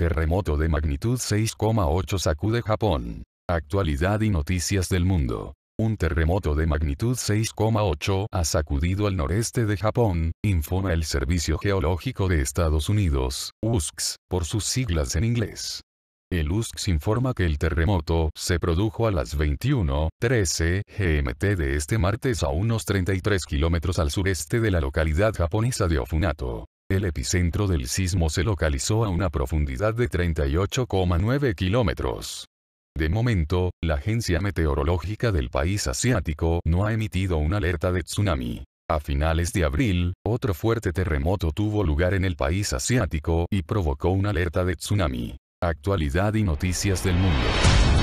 Terremoto de magnitud 6,8 sacude Japón. Actualidad y noticias del mundo. Un terremoto de magnitud 6,8 ha sacudido al noreste de Japón, informa el Servicio Geológico de Estados Unidos, USGS, por sus siglas en inglés. El USGS informa que el terremoto se produjo a las 21.13 GMT de este martes a unos 33 kilómetros al sureste de la localidad japonesa de Ofunato. El epicentro del sismo se localizó a una profundidad de 38,9 kilómetros. De momento, la Agencia Meteorológica del país asiático no ha emitido una alerta de tsunami. A finales de abril, otro fuerte terremoto tuvo lugar en el país asiático y provocó una alerta de tsunami. Actualidad y noticias del mundo.